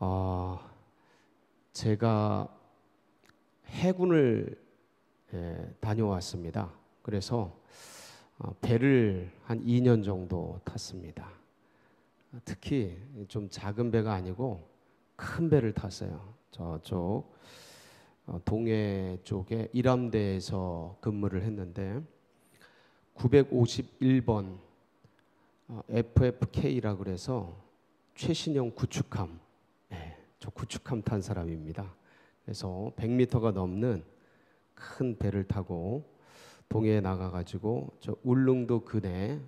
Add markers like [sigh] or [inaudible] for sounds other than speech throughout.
어, 제가 해군을 예, 다녀왔습니다. 그래서 아, 배를 한 2년 정도 탔습니다. 특히 좀 작은 배가 아니고 큰 배를 탔어요. 저쪽 어, 동해 쪽에 이람대에서 근무를 했는데 951번 어, FFK라 그래서 최신형 구축함 저 구축함 탄 사람입니다. 그래서 100m가 넘는 큰 배를 타고 동해에 나가가지고 저 울릉도 근해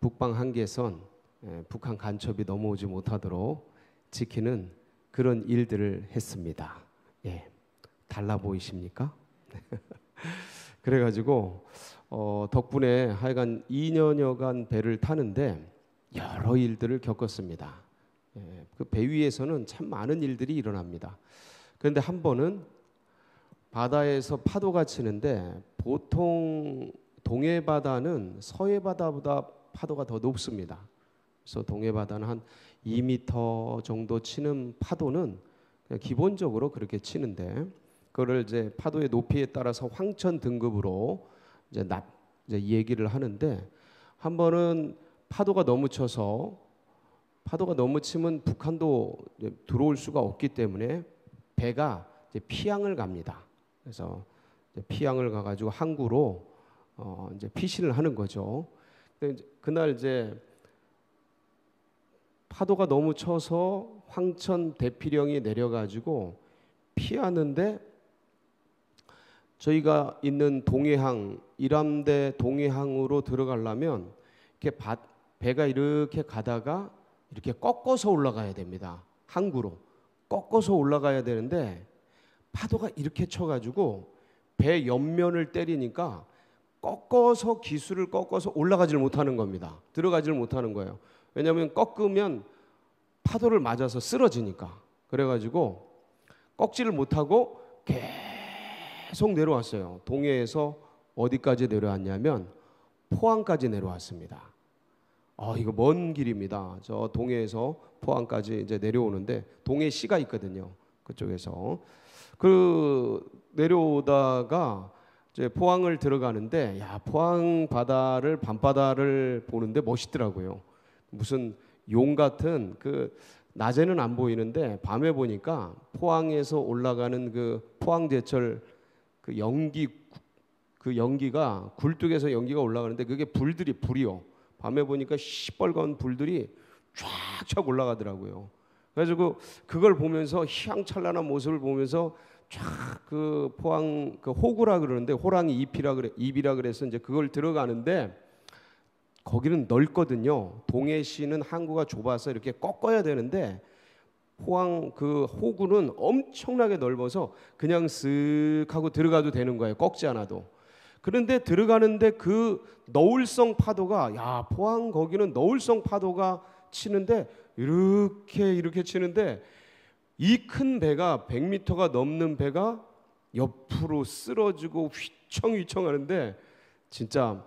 북방 한계선 예, 북한 간첩이 넘어오지 못하도록 지키는 그런 일들을 했습니다. 예, 달라 보이십니까? [laughs] 그래가지고 어, 덕분에 하여간 2년여간 배를 타는데 여러 일들을 겪었습니다. 예, 그배 위에서는 참 많은 일들이 일어납니다. 그런데 한 번은 바다에서 파도가 치는데 보통 동해 바다는 서해 바다보다 파도가 더 높습니다. 그래서 동해 바다는 한 2m 정도 치는 파도는 기본적으로 그렇게 치는데 그거를 이제 파도의 높이에 따라서 황천 등급으로 이제 납 이제 얘기를 하는데 한 번은 파도가 너무 쳐서 파도가 너무 치면 북한도 들어올 수가 없기 때문에 배가 피양을 갑니다. 그래서 피양을 가가지고 항구로 어 이제 피신을 하는 거죠. 근데 그날 이제 파도가 너무 쳐서 황천 대피령이 내려가지고 피하는데 저희가 있는 동해항 이람대 동해항으로 들어가려면 이렇게 바, 배가 이렇게 가다가 이렇게 꺾어서 올라가야 됩니다. 항구로 꺾어서 올라가야 되는데 파도가 이렇게 쳐가지고 배 옆면을 때리니까 꺾어서 기술을 꺾어서 올라가질 못하는 겁니다. 들어가질 못하는 거예요. 왜냐하면 꺾으면 파도를 맞아서 쓰러지니까 그래가지고 꺾지를 못하고 계속 내려왔어요. 동해에서 어디까지 내려왔냐면 포항까지 내려왔습니다. 아 이거 먼 길입니다. 저 동해에서 포항까지 이제 내려오는데 동해시가 있거든요. 그쪽에서 그 내려오다가 이제 포항을 들어가는데 야 포항 바다를 밤바다를 보는데 멋있더라고요. 무슨 용 같은 그 낮에는 안 보이는데 밤에 보니까 포항에서 올라가는 그 포항제철 그 연기 그 연기가 굴뚝에서 연기가 올라가는데 그게 불들이 불이요. 밤에 보니까 시뻘건 불들이 쫙쫙 올라가더라고요. 그래가지 그걸 보면서 희양찬란한 모습을 보면서 쫙그 포항 그 호구라 그러는데 호랑이 잎이라 그래 잎이라 그래서 이제 그걸 들어가는데 거기는 넓거든요. 동해시는 항구가 좁아서 이렇게 꺾어야 되는데 포항 그 호구는 엄청나게 넓어서 그냥 쓱 하고 들어가도 되는 거예요. 꺾지 않아도. 그런데 들어가는데 그 너울성 파도가 야 포항 거기는 너울성 파도가 치는데 이렇게 이렇게 치는데 이 큰 배가 100m가 넘는 배가 옆으로 쓰러지고 휘청휘청 하는데 진짜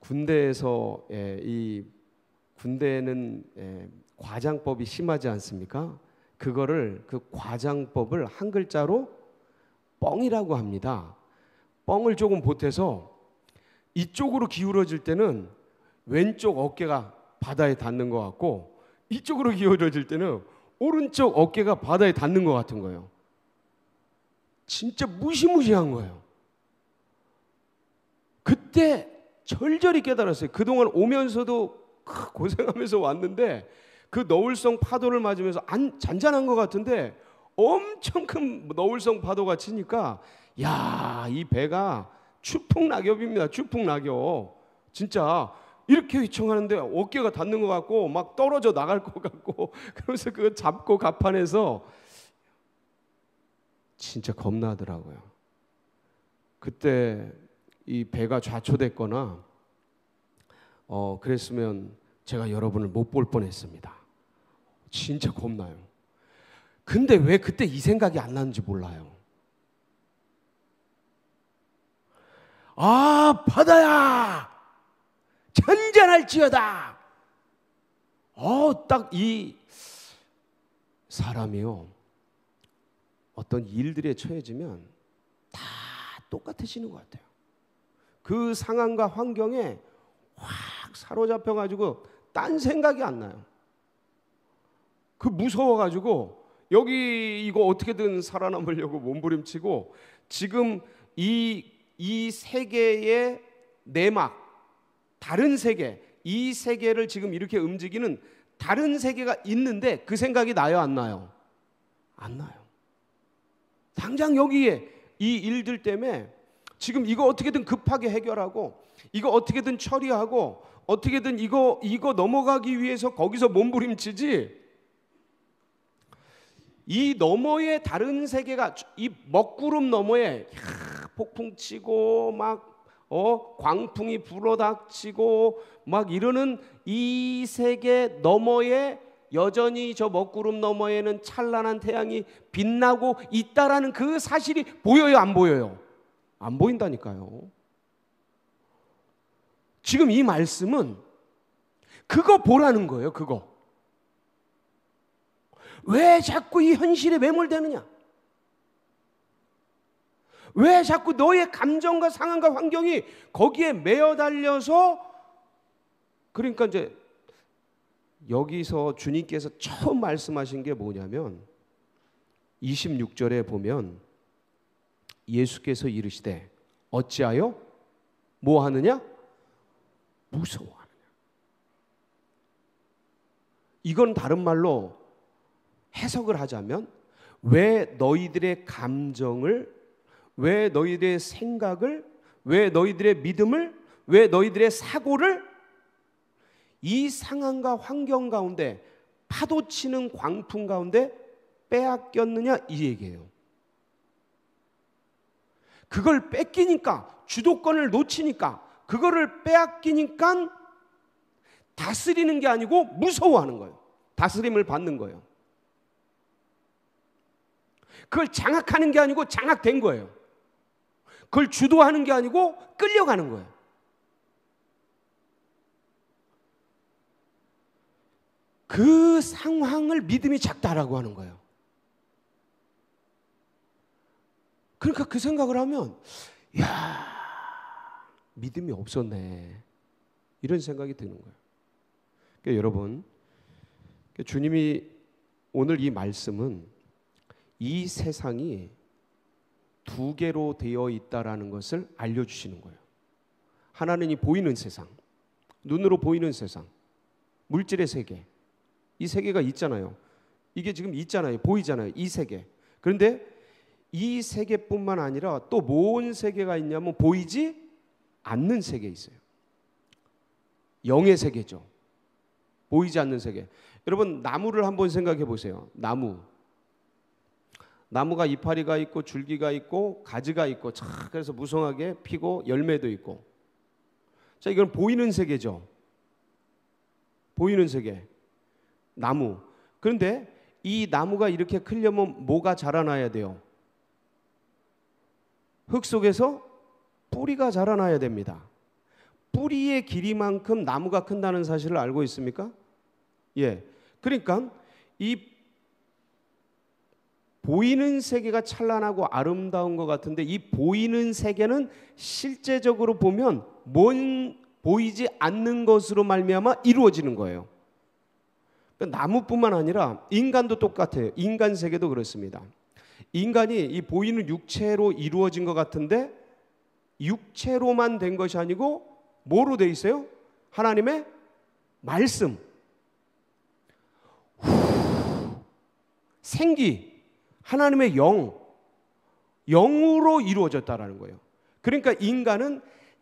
군대에서 예, 이 군대에는 예, 과장법이 심하지 않습니까? 그거를 그 과장법을 한 글자로 뻥이라고 합니다. 뻥을 조금 보태서 이쪽으로 기울어질 때는 왼쪽 어깨가 바다에 닿는 것 같고 이쪽으로 기울어질 때는 오른쪽 어깨가 바다에 닿는 것 같은 거예요. 진짜 무시무시한 거예요. 그때 절절히 깨달았어요. 그동안 오면서도 고생하면서 왔는데 그 너울성 파도를 맞으면서 안, 잔잔한 것 같은데 엄청 큰 너울성 파도가 치니까 야, 이 배가 추풍 낙엽입니다. 추풍 낙엽. 진짜 이렇게 휘청하는데 어깨가 닿는 것 같고 막 떨어져 나갈 것 같고 [laughs] 그래서 그거 잡고 갑판에서 진짜 겁나더라고요. 그때 이 배가 좌초됐거나 어 그랬으면 제가 여러분을 못 볼 뻔했습니다. 진짜 겁나요. 근데 왜 그때 이 생각이 안 나는지 몰라요. 아, 바다야! 천전할지어다! 어, 딱 이 사람이요. 어떤 일들에 처해지면 다 똑같아지는 것 같아요. 그 상황과 환경에 확 사로잡혀가지고 딴 생각이 안 나요. 그 무서워가지고 여기 이거 어떻게든 살아남으려고 몸부림치고 지금 이이 세계의 내막, 다른 세계, 이 세계를 지금 이렇게 움직이는 다른 세계가 있는데 그 생각이 나요, 안 나요? 안 나요. 당장 여기에 이 일들 때문에 지금 이거 어떻게든 급하게 해결하고 이거 어떻게든 처리하고 어떻게든 이거 이거 넘어가기 위해서 거기서 몸부림치지. 이 너머의 다른 세계가 이 먹구름 너머에 야, 폭풍 치고 막 어, 광풍이 불어닥치고 막 이러는 이 세계 너머에 여전히 저 먹구름 너머에는 찬란한 태양이 빛나고 있다라는 그 사실이 보여요, 안 보여요? 안 보인다니까요. 지금 이 말씀은 그거 보라는 거예요, 그거. 왜 자꾸 이 현실에 매몰되느냐? 왜 자꾸 너의 감정과 상황과 환경이 거기에 매어 달려서 그러니까 이제 여기서 주님께서 처음 말씀하신 게 뭐냐면 26절에 보면 예수께서 이르시되 어찌하여 뭐 하느냐 무서워하느냐 이건 다른 말로 해석을 하자면 왜 너희들의 감정을 왜 너희들의 생각을, 왜 너희들의 믿음을, 왜 너희들의 사고를 이 상황과 환경 가운데 파도 치는 광풍 가운데 빼앗겼느냐 이 얘기예요. 그걸 뺏기니까 주도권을 놓치니까 그거를 빼앗기니까 다스리는 게 아니고 무서워하는 거예요. 다스림을 받는 거예요. 그걸 장악하는 게 아니고 장악된 거예요. 그걸 주도하는 게 아니고 끌려가는 거예요. 그 상황을 믿음이 작다라고 하는 거예요. 그러니까 그 생각을 하면, 야 믿음이 없었네. 이런 생각이 드는 거예요. 그러니까 여러분, 그러니까 주님이 오늘 이 말씀은 이 세상이 두 개로 되어 있다라는 것을 알려주시는 거예요. 하나는 이 보이는 세상, 눈으로 보이는 세상, 물질의 세계. 이 세계가 있잖아요. 이게 지금 있잖아요. 보이잖아요. 이 세계. 그런데 이 세계뿐만 아니라 또뭔 세계가 있냐면 보이지 않는 세계 있어요. 영의 세계죠. 보이지 않는 세계. 여러분 나무를 한번 생각해 보세요. 나무. 나무가 이파리가 있고 줄기가 있고 가지가 있고 참 그래서 무성하게 피고 열매도 있고 자 이건 보이는 세계죠 보이는 세계 나무 그런데 이 나무가 이렇게 크려면 뭐가 자라나야 돼요 흙 속에서 뿌리가 자라나야 됩니다 뿌리의 길이만큼 나무가 큰다는 사실을 알고 있습니까 예 그러니까 이 보이는 세계가 찬란하고 아름다운 것 같은데 이 보이는 세계는 실제적으로 보면 뭔 보이지 않는 것으로 말미암아 이루어지는 거예요. 그러니까 나무뿐만 아니라 인간도 똑같아요. 인간 세계도 그렇습니다. 인간이 이 보이는 육체로 이루어진 것 같은데 육체로만 된 것이 아니고 뭐로 돼 있어요? 하나님의 말씀. 후, 생기. 하나님의 영, 영으로 이루어졌다라는 거예요. 그러니까 인간은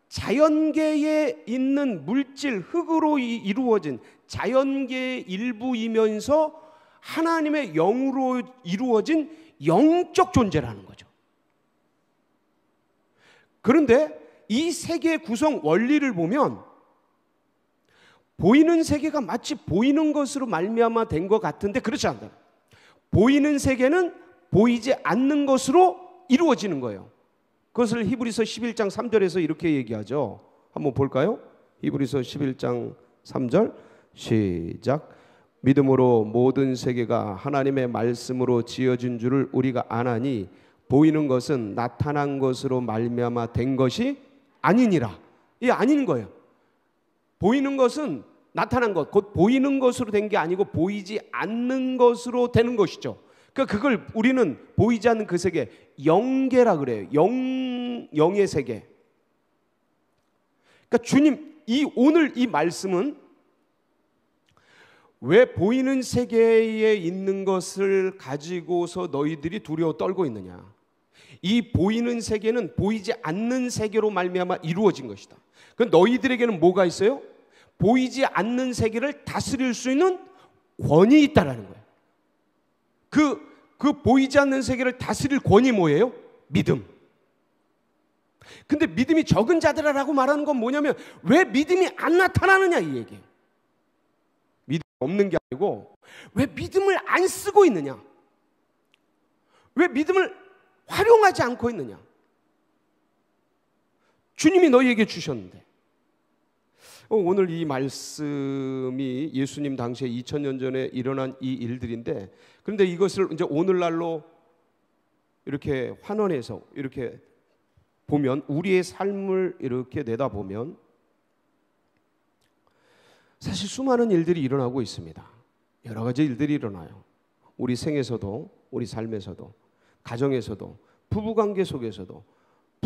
자연계에 있는 물질, 흙으로 이루어진 자연계의 일부이면서 하나님의 영으로 이루어진 영적 존재라는 거죠. 그런데 이 세계 구성 원리를 보면 보이는 세계가 마치 보이는 것으로 말미암아 된 것 같은데 그렇지 않다. 보이는 세계는 보이지 않는 것으로 이루어지는 거예요. 그것을 히브리서 11장 3절에서 이렇게 얘기하죠. 한번 볼까요? 히브리서 11장 3절 시작 믿음으로 모든 세계가 하나님의 말씀으로 지어진 줄을 우리가 아나니 보이는 것은 나타난 것으로 말미암아 된 것이 아니니라. 이 아닌 거예요. 보이는 것은 나타난 것, 곧 보이는 것으로 된 게 아니고 보이지 않는 것으로 되는 것이죠. 그러니까 그걸 우리는 보이지 않는 그 세계 영계라 그래요. 영 영의 세계. 그러니까 주님 이 오늘 이 말씀은 왜 보이는 세계에 있는 것을 가지고서 너희들이 두려워 떨고 있느냐? 이 보이는 세계는 보이지 않는 세계로 말미암아 이루어진 것이다. 그 너희들에게는 뭐가 있어요? 보이지 않는 세계를 다스릴 수 있는 권이 있다라는 거예요. 그, 그 보이지 않는 세계를 다스릴 권이 뭐예요? 믿음. 근데 믿음이 적은 자들아라고 말하는 건 뭐냐면 왜 믿음이 안 나타나느냐 이 얘기예요. 믿음 이 없는 게 아니고 왜 믿음을 안 쓰고 있느냐? 왜 믿음을 활용하지 않고 있느냐? 주님이 너희에게 주셨는데 어, 오늘 이 말씀이 예수님 당시에 2000년 전에 일어난 이 일들인데 그런데 이것을 이제 오늘날로 이렇게 환원해서 이렇게 보면 우리의 삶을 이렇게 내다보면 사실 수많은 일들이 일어나고 있습니다. 여러 가지 일들이 일어나요. 우리 생에서도, 우리 삶에서도, 가정에서도, 부부 관계 속에서도,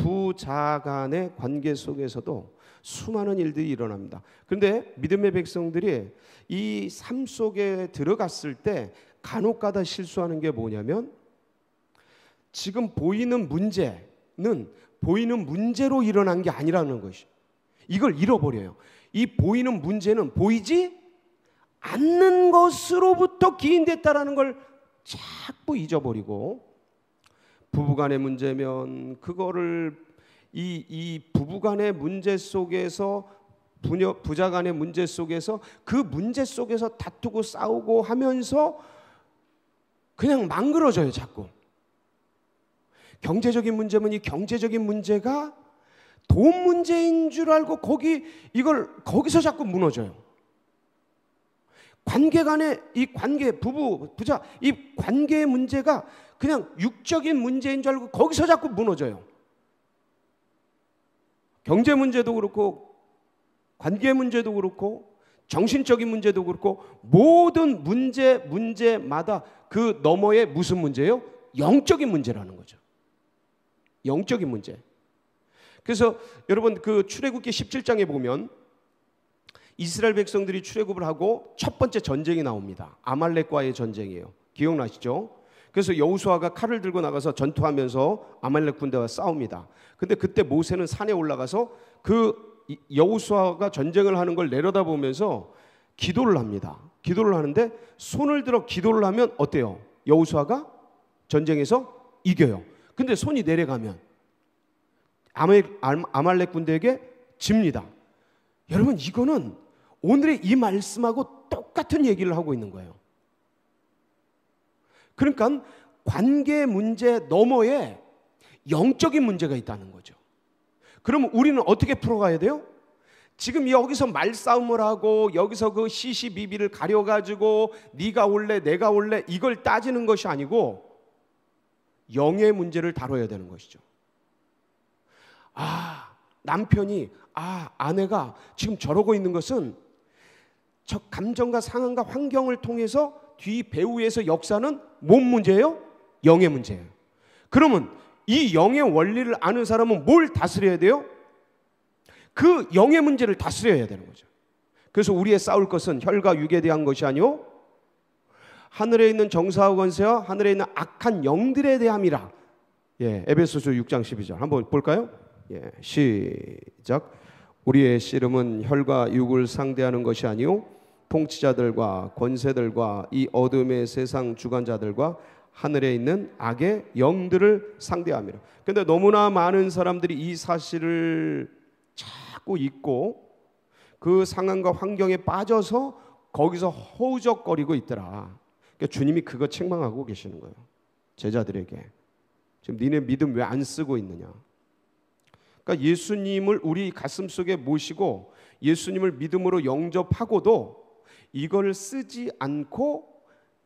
부자 간의 관계 속에서도 수많은 일들이 일어납니다. 그런데 믿음의 백성들이 이 삶 속에 들어갔을 때 간혹가다 실수하는 게 뭐냐면 지금 보이는 문제는 보이는 문제로 일어난 게 아니라는 것이 이걸 잃어버려요. 이 보이는 문제는 보이지 않는 것으로부터 기인됐다라는 걸 자꾸 잊어버리고 부부간의 문제면 그거를 이, 이 부부간의 문제 속에서 부녀, 부자간의 문제 속에서 그 문제 속에서 다투고 싸우고 하면서 그냥 망그러져요 자꾸. 경제적인 문제면 이 경제적인 문제가 돈 문제인 줄 알고 거기 이걸 거기서 자꾸 무너져요. 관계 간의 이 관계 부부 부자 이 관계의 문제가 그냥 육적인 문제인 줄 알고 거기서 자꾸 무너져요. 경제 문제도 그렇고 관계 문제도 그렇고 정신적인 문제도 그렇고 모든 문제 문제마다 그 너머에 무슨 문제예요? 영적인 문제라는 거죠. 영적인 문제. 그래서 여러분 그 출애굽기 17장에 보면 이스라엘 백성들이 출애굽을 하고 첫 번째 전쟁이 나옵니다. 아말렉과의 전쟁이에요. 기억나시죠? 그래서 여호수아가 칼을 들고 나가서 전투하면서 아말렉 군대와 싸웁니다. 근데 그때 모세는 산에 올라가서 그 여호수아가 전쟁을 하는 걸 내려다보면서 기도를 합니다. 기도를 하는데 손을 들어 기도를 하면 어때요? 여호수아가 전쟁에서 이겨요. 근데 손이 내려가면 아말렉 군대에게 집니다. 여러분 이거는 오늘의 이 말씀하고 똑같은 얘기를 하고 있는 거예요. 그러니까 관계 문제 너머에 영적인 문제가 있다는 거죠. 그러 우리는 어떻게 풀어가야 돼요? 지금 여기서 말싸움을 하고 여기서 그 시시비비를 가려가지고 네가 올래 내가 올래 이걸 따지는 것이 아니고 영의 문제를 다뤄야 되는 것이죠. 아 남편이 아 아내가 지금 저러고 있는 것은 저 감정과 상황과 환경을 통해서 뒤 배후에서 역사는 뭔 문제예요? 영의 문제예요. 그러면 이 영의 원리를 아는 사람은 뭘 다스려야 돼요? 그 영의 문제를 다스려야 되는 거죠. 그래서 우리의 싸울 것은 혈과 육에 대한 것이 아니요 하늘에 있는 정사와 권세와 하늘에 있는 악한 영들에 대함이라. 예, 에베소서 6장 12절 한번 볼까요? 예, 시작. 우리의 씨름은 혈과 육을 상대하는 것이 아니요 통치자들과 권세들과 이 어둠의 세상 주관자들과 하늘에 있는 악의 영들을 상대하며. 근데 너무나 많은 사람들이 이 사실을 자꾸 잊고 그 상황과 환경에 빠져서 거기서 허우적거리고 있더라. 그러니까 주님이 그거 책망하고 계시는 거예요. 제자들에게. 지금 니네 믿음 왜 안 쓰고 있느냐? 그러니까 예수님을 우리 가슴 속에 모시고 예수님을 믿음으로 영접하고도 이걸 쓰지 않고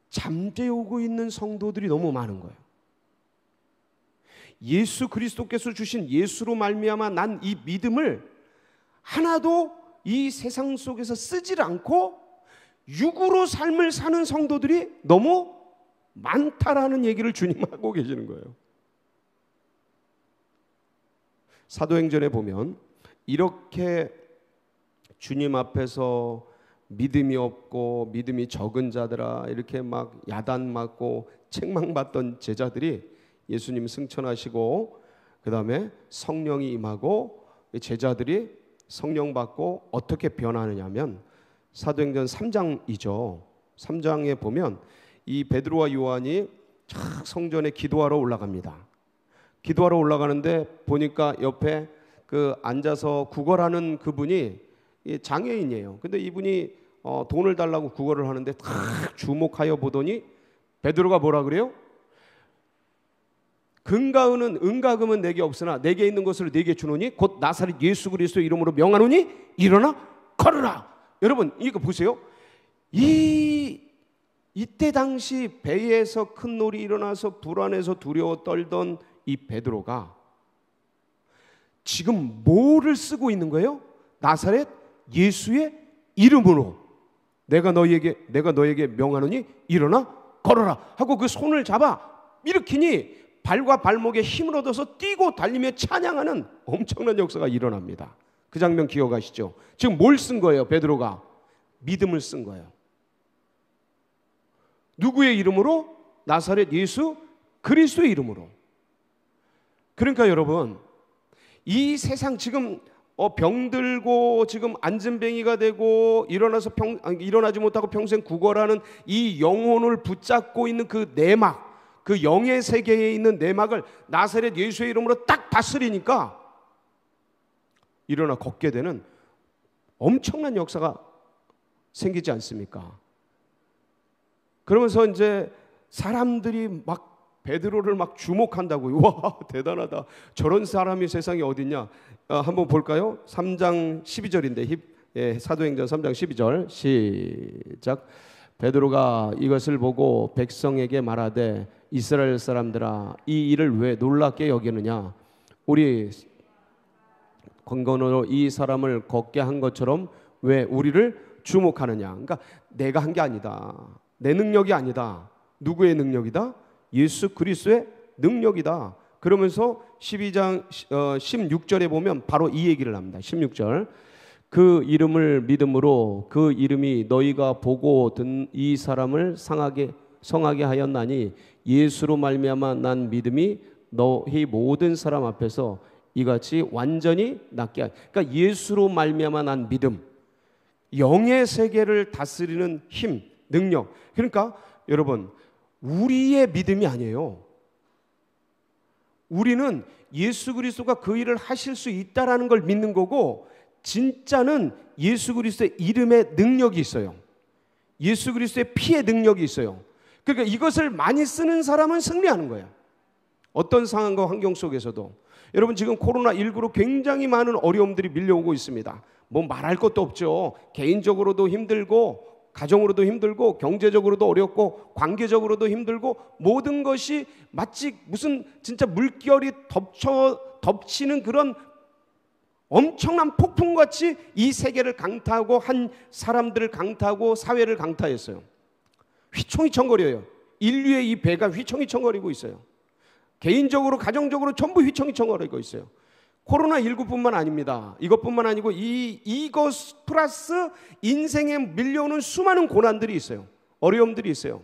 잠재우고 있는 성도들이 너무 많은 거예요. 예수 그리스도께서 주신 예수로 말미암아 난 이 믿음을 하나도 이 세상 속에서 쓰질 않고 육으로 삶을 사는 성도들이 너무 많다라는 얘기를 주님 하고 계시는 거예요. 사도행전에 보면 이렇게 주님 앞에서 믿음이 없고 믿음이 적은 자들아 이렇게 막 야단 맞고 책망받던 제자들이 예수님 승천하시고 그다음에 성령이 임하고 그 제자들이 성령 받고 어떻게 변하느냐면 사도행전 3장이죠. 3장에 보면 이 베드로와 요한이 쫙 성전에 기도하러 올라갑니다. 기도하러 올라가는데 보니까 옆에 그 앉아서 구걸하는 그분이 장애인이에요. 근데 이분이 어, 돈을 달라고 구걸을 하는데 탁 주목하여 보더니 베드로가 뭐라 그래요? 금과 은은 은과 금은 내게 없으나 내게 있는 것을 내게 주노니 곧 나사렛 예수 그리스도 이름으로 명하노니 일어나 걸으라. 여러분 이거 보세요. 이 이때 당시 배에서 큰 놀이 일어나서 불안해서 두려워 떨던 이 베드로가 지금 뭐를 쓰고 있는 거예요? 나사렛 예수의 이름으로 내가 너에게 내가 너에게 명하노니 일어나 걸어라 하고 그 손을 잡아 일으키니 발과 발목에 힘을 얻어서 뛰고 달리며 찬양하는 엄청난 역사가 일어납니다. 그 장면 기억하시죠? 지금 뭘 쓴 거예요? 베드로가 믿음을 쓴 거예요. 누구의 이름으로? 나사렛 예수 그리스도의 이름으로. 그러니까 여러분 이 세상 지금 어, 병들고 지금 앉은뱅이가 되고 일어나서 평, 아, 일어나지 못하고 평생 구걸하는 이 영혼을 붙잡고 있는 그 내막, 그 영의 세계에 있는 내막을 나사렛 예수의 이름으로 딱 다스리니까 일어나 걷게 되는 엄청난 역사가 생기지 않습니까? 그러면서 이제 사람들이 막 베드로를 막 주목한다고요. [laughs] 와 대단하다. 저런 사람이 세상에 어딨냐? 아, 한번 볼까요? 3장 12절인데 힙, 예, 사도행전 3장 12절 시작. 베드로가 이것을 보고 백성에게 말하되 이스라엘 사람들아 이 일을 왜 놀랍게 여기느냐? 우리 건건으로 이 사람을 걷게 한 것처럼 왜 우리를 주목하느냐? 그러니까 내가 한 게 아니다. 내 능력이 아니다. 누구의 능력이다? 예수 그리스도의 능력이다. 그러면서 12장 16절에 어, 보면 바로 이 얘기를 합니다. 16절. 그 이름을 믿음으로 그 이름이 너희가 보고 든이 사람을 상하게 성하게 하였나니 예수로 말미암아 난 믿음이 너희 모든 사람 앞에서 이같이 완전히 낫게 하. 그러니까 예수로 말미암아 난 믿음. 영의 세계를 다스리는 힘, 능력. 그러니까 여러분 우리의 믿음이 아니에요. 우리는 예수 그리스도가 그 일을 하실 수 있다라는 걸 믿는 거고 진짜는 예수 그리스도의 이름의 능력이 있어요. 예수 그리스도의 피의 능력이 있어요. 그러니까 이것을 많이 쓰는 사람은 승리하는 거예요. 어떤 상황과 환경 속에서도 여러분 지금 코로나 19로 굉장히 많은 어려움들이 밀려오고 있습니다. 뭐 말할 것도 없죠. 개인적으로도 힘들고 가정으로도 힘들고 경제적으로도 어렵고 관계적으로도 힘들고 모든 것이 마치 무슨 진짜 물결이 덮쳐 덮치는 그런 엄청난 폭풍같이 이 세계를 강타하고 한 사람들을 강타하고 사회를 강타했어요. 휘청휘청거려요 인류의 이 배가 휘청휘청거리고 있어요. 개인적으로 가정적으로 전부 휘청휘청거리고 있어요. 코로나19뿐만 아닙니다. 이것뿐만 아니고 이, 이것 플러스 인생에 밀려오는 수많은 고난들이 있어요. 어려움들이 있어요.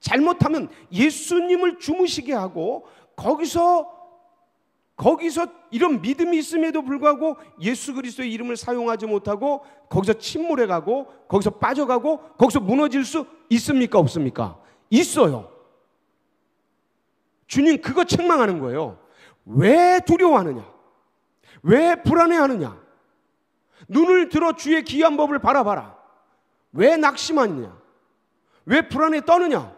잘못하면 예수님을 주무시게 하고 거기서 거기서 이런 믿음이 있음에도 불구하고 예수 그리스도의 이름을 사용하지 못하고 거기서 침몰해 가고 거기서 빠져가고 거기서 무너질 수 있습니까 없습니까? 있어요. 주님 그거 책망하는 거예요. 왜 두려워하느냐? 왜 불안해하느냐? 눈을 들어 주의 기한 법을 바라봐라. 왜 낙심하느냐? 왜 불안에 떠느냐?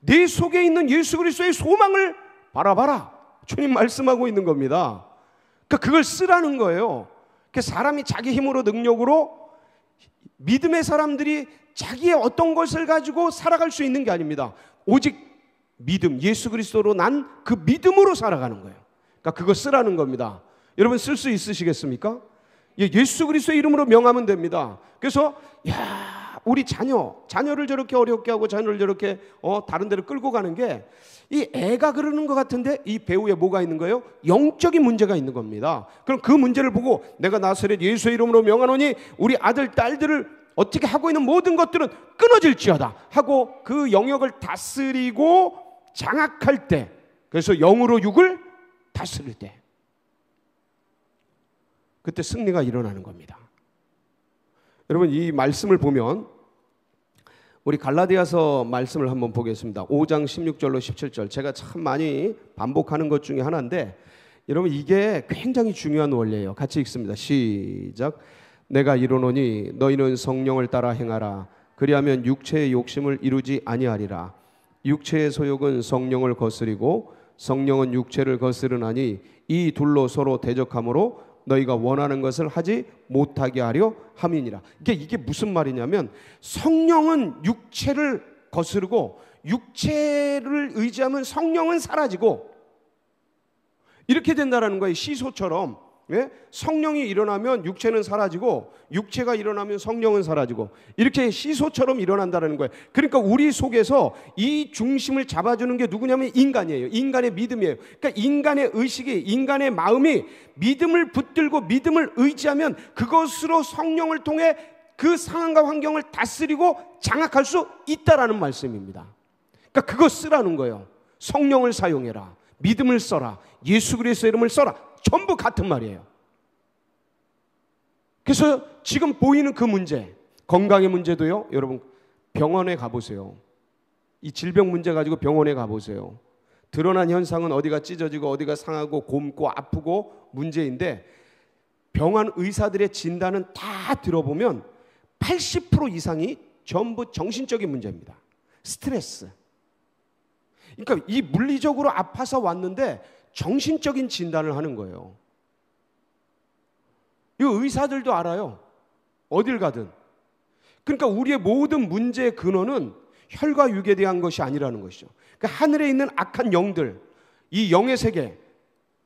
내 속에 있는 예수 그리스도의 소망을 바라봐라. 주님 말씀하고 있는 겁니다. 그러니까 그걸 쓰라는 거예요. 그러니까 사람이 자기 힘으로 능력으로 믿음의 사람들이 자기의 어떤 것을 가지고 살아갈 수 있는 게 아닙니다. 오직 믿음, 예수 그리스도로 난 그 믿음으로 살아가는 거예요. 그러니까 그거 쓰라는 겁니다. 여러분 쓸 수 있으시겠습니까? 예, 예수 그리스도의 이름으로 명하면 됩니다. 그래서 야 우리 자녀 자녀를 저렇게 어렵게 하고 자녀를 저렇게 어, 다른 데로 끌고 가는 게 이 애가 그러는 것 같은데 이 배우에 뭐가 있는 거예요? 영적인 문제가 있는 겁니다. 그럼 그 문제를 보고 내가 나사렛 예수의 이름으로 명하노니 우리 아들 딸들을 어떻게 하고 있는 모든 것들은 끊어질지어다 하고 그 영역을 다스리고 장악할 때 그래서 영으로 육을 다스릴 때 그때 승리가 일어나는 겁니다. 여러분 이 말씀을 보면 우리 갈라디아서 말씀을 한번 보겠습니다. 5장 16절로 17절. 제가 참 많이 반복하는 것 중에 하나인데 여러분 이게 굉장히 중요한 원리예요. 같이 읽습니다. 시작. 내가 이르노니 너희는 성령을 따라 행하라. 그리하면 육체의 욕심을 이루지 아니하리라. 육체의 소욕은 성령을 거스리고 성령은 육체를 거스르나니 이 둘로 서로 대적함으로 너희가 원하는 것을 하지 못하게 하려 함이니라. 이게 이게 무슨 말이냐면 성령은 육체를 거스르고 육체를 의지하면 성령은 사라지고 이렇게 된다라는 거예요. 시소처럼 예? 성령이 일어나면 육체는 사라지고 육체가 일어나면 성령은 사라지고 이렇게 시소처럼 일어난다는 거예요. 그러니까 우리 속에서 이 중심을 잡아주는 게 누구냐면 인간이에요. 인간의 믿음이에요. 그러니까 인간의 의식이 인간의 마음이 믿음을 붙들고 믿음을 의지하면 그것으로 성령을 통해 그 상황과 환경을 다스리고 장악할 수 있다라는 말씀입니다. 그러니까 그거 쓰라는 거예요. 성령을 사용해라. 믿음을 써라. 예수 그리스도 이름을 써라. 전부 같은 말이에요. 그래서 지금 보이는 그 문제, 건강의 문제도요. 여러분 병원에 가 보세요. 이 질병 문제 가지고 병원에 가 보세요. 드러난 현상은 어디가 찢어지고 어디가 상하고 곰고 아프고 문제인데 병원 의사들의 진단은 다 들어보면 80% 이상이 전부 정신적인 문제입니다. 스트레스, 그러니까 이 물리적으로 아파서 왔는데 정신적인 진단을 하는 거예요. 이 의사들도 알아요. 어딜 가든. 그러니까 우리의 모든 문제의 근원은 혈과 육에 대한 것이 아니라는 것이죠. 그러니까 하늘에 있는 악한 영들, 이 영의 세계,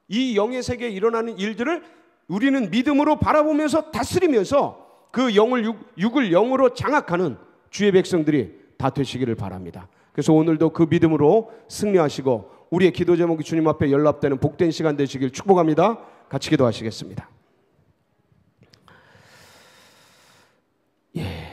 이 영의 세계에 일어나는 일들을 우리는 믿음으로 바라보면서 다스리면서 그 영을 육, 육을 영으로 장악하는 주의 백성들이 다 되시기를 바랍니다. 그래서 오늘도 그 믿음으로 승리하시고 우리의 기도 제목이 주님 앞에 연락되는 복된 시간 되시길 축복합니다. 같이 기도하시겠습니다. 예.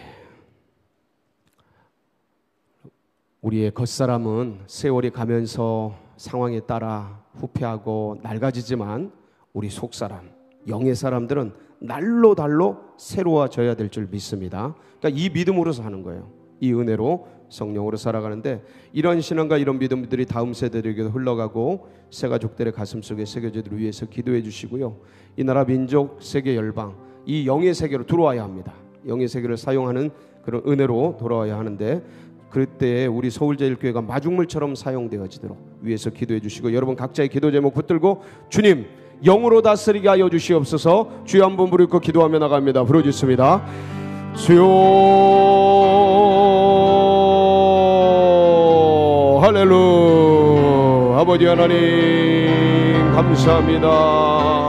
우리의 겉사람은 세월이 가면서 상황에 따라 후패하고 낡아지지만 우리 속사람, 영의 사람들은 날로 달로 새로워져야 될 줄 믿습니다. 그러니까 이 믿음으로 사는 거예요. 이 은혜로 성령으로 살아가는데 이런 신앙과 이런 믿음들이 다음 세대들에게 흘러가고 새 가족들의 가슴 속에 새겨지기를 위해서 기도해 주시고요. 이 나라 민족 세계 열방 이 영의 세계로 들어와야 합니다. 영의 세계를 사용하는 그런 은혜로 돌아와야 하는데 그때에 우리 서울제일교회가 마중물처럼 사용되어지도록 위해서 기도해 주시고 여러분 각자의 기도 제목 붙들고 주님 영으로 다스리게 하여 주시옵소서 주여 한번 부르고 기도하며 나갑니다. 부르짖습니다. 주요 할렐루 아버지 하나님 감사합니다